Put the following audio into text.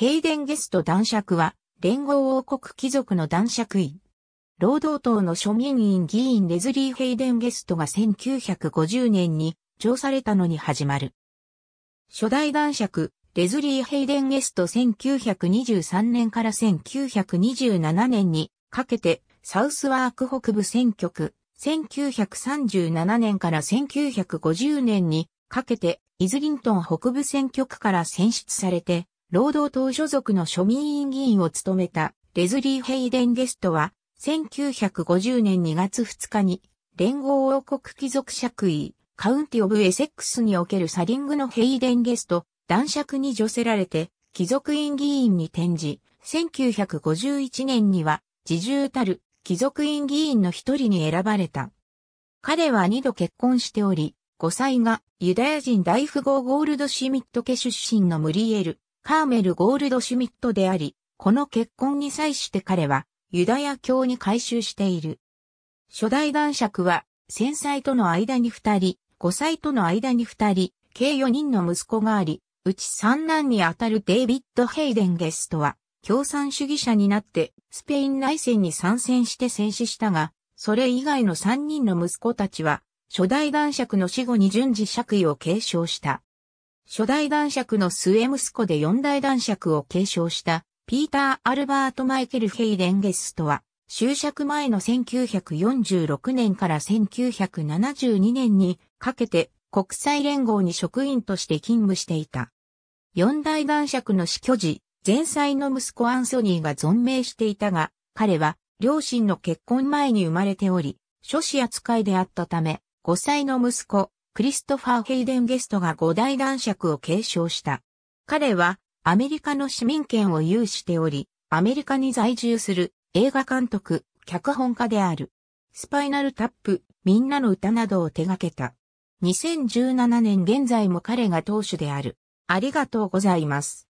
ヘイデンゲスト男爵は、連合王国貴族の男爵位。労働党の庶民院議員レズリー・ヘイデンゲストが1950年に上されたのに始まる。初代男爵、レズリー・ヘイデンゲスト1923年から1927年にかけて、サウスワーク北部選挙区、1937年から1950年にかけて、イズリントン北部選挙区から選出されて、労働党所属の庶民院議員を務めたレズリー・ヘイデン・ゲストは、1950年2月2日に、連合王国貴族爵位、カウンティ・オブ・エセックスにおけるサリングのヘイデン・ゲスト、男爵に除せられて、貴族院議員に転じ、1951年には、自重たる貴族院議員の一人に選ばれた。彼は二度結婚しており、5歳がユダヤ人大富豪ゴールドシミット家出身のムリエル、カーメル・ゴールド・シュミットであり、この結婚に際して彼はユダヤ教に改宗している。初代男爵は、1000歳との間に2人、5歳との間に2人、計4人の息子があり、うち三男にあたるデイビッド・ヘイデン・ゲストは、共産主義者になって、スペイン内戦に参戦して戦死したが、それ以外の3人の息子たちは、初代男爵の死後に順次爵位を継承した。初代男爵の末息子で四代男爵を継承したピーター・アルバート・マイケル・ヘイデン・ゲストは、就職前の1946年から1972年にかけて国際連合に職員として勤務していた。四大男爵の死去時、前妻の息子アンソニーが存命していたが、彼は両親の結婚前に生まれており、諸子扱いであったため、5歳の息子、クリストファー・ヘイデン・ゲストが五大男爵を継承した。彼はアメリカの市民権を有しており、アメリカに在住する映画監督、脚本家である。スパイナルタップ、みんなの歌などを手掛けた。2017年現在も彼が当主である。ありがとうございます。